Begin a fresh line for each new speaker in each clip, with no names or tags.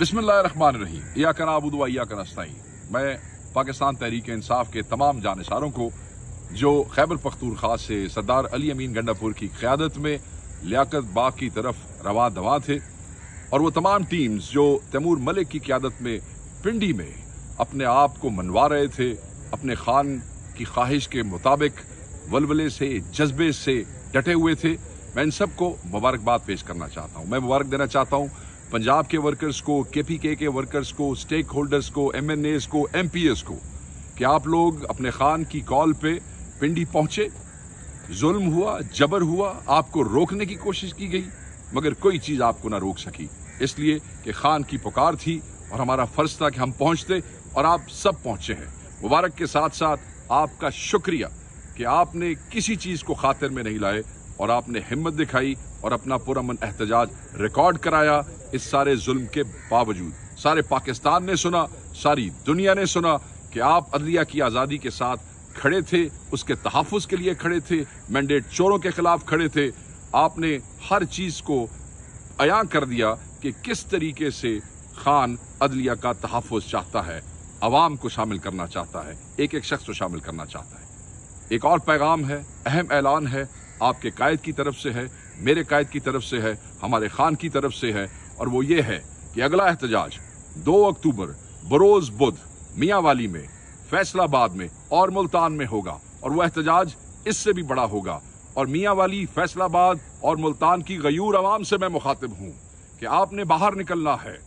बसमीम या कन या कन अस्ताई मैं पाकिस्तान तहरीक इंसाफ के तमाम जानसारों को जो खैबर पख्तूर खास से सरदार अली अमीन गंडापुर की क्यादत में लियाकत बाग की तरफ रवा दवा थे और वह तमाम टीम्स जो तैमूर मलिक की क्यादत में पिंडी में अपने आप को मनवा रहे थे अपने खान की ख्वाहिश के मुताबिक वलवले से जज्बे से डटे हुए थे मैं इन सबको मुबारकबाद पेश करना चाहता हूँ मैं मुबारक देना चाहता हूँ पंजाब के वर्कर्स को पी के वर्कर्स को स्टेक होल्डर्स को एम एन एज को एम पी एस को कि आप लोग अपने खान की कॉल पे पिंडी पहुंचे जुल्म हुआ जबर हुआ आपको रोकने की कोशिश की गई मगर कोई चीज़ आपको ना रोक सकी इसलिए कि खान की पुकार थी और हमारा फर्ज था कि हम पहुंचते और आप सब पहुंचे हैं मुबारक के साथ साथ आपका शुक्रिया कि आपने किसी चीज़ को खातिर में नहीं लाए और आपने हिम्मत दिखाई और अपना पुरमन एहतजाज रिकॉर्ड कराया इस सारे जुल्म के बावजूद सारे पाकिस्तान ने सुना सारी दुनिया ने सुना कि आप अदलिया की आज़ादी के साथ खड़े थे उसके तहफ़ के लिए खड़े थे मैंडेट चोरों के खिलाफ खड़े थे आपने हर चीज़ को अया कर दिया कि किस तरीके से खान अदलिया का तहफ़ चाहता है आवाम को शामिल करना चाहता है एक एक शख्स को शामिल करना चाहता है एक और पैगाम है अहम ऐलान है आपके कायद की तरफ से है मेरे कायद की तरफ से है हमारे खान की तरफ से है और वो ये है कि अगला एहतजाज 2 अक्टूबर बरोज बुध मियावाली में फैसलाबाद में और मुल्तान में होगा और वह एहतजाज इससे भी बड़ा होगा और मियावाली फैसलाबाद और मुल्तान की गयूर आवाम से मैं मुखातिब हूँ कि आपने बाहर निकलना है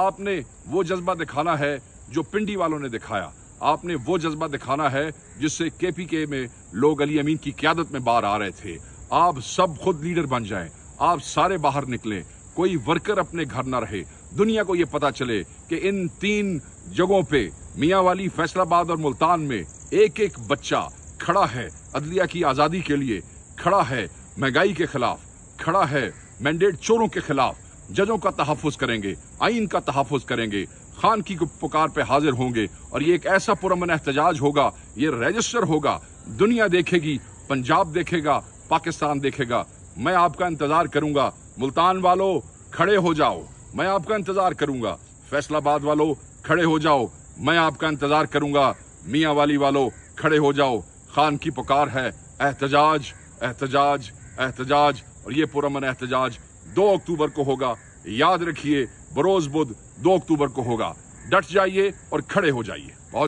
आपने वो जज्बा दिखाना है जो पिंडी वालों ने दिखाया आपने वो जज्बा दिखाना है जिससे के पी के में लोग अली अमीन की क्यादत में बाहर आ रहे थे आप सब खुद लीडर बन जाएं आप सारे बाहर निकलें कोई वर्कर अपने घर ना रहे दुनिया को ये पता चले कि इन तीन जगहों पे वाली फैसलाबाद और मुल्तान में एक एक बच्चा खड़ा है अदलिया की आज़ादी के लिए खड़ा है महंगाई के खिलाफ खड़ा है मैंडेट चोरों के खिलाफ जजों का तहफ़ करेंगे आइन का तहफ़ करेंगे खान की पुकार पे हाजिर होंगे और ये एक ऐसा पुरमन एहतजाज होगा ये रजिस्टर होगा दुनिया देखेगी पंजाब देखेगा पाकिस्तान देखेगा मैं आपका इंतज़ार करूंगा मुल्तान वालों खड़े हो जाओ मैं आपका इंतजार करूंगा फैसलाबाद वालों खड़े हो जाओ मैं आपका इंतजार करूंगा मियाँ वाली वालों खड़े हो जाओ खान की पुकार है एहतजाज एहतजाज एहतजाज और ये पुरमन एहतजाज दो अक्टूबर को होगा याद रखिए बरोज बुद्ध दो अक्टूबर को होगा डट जाइए और खड़े हो जाइए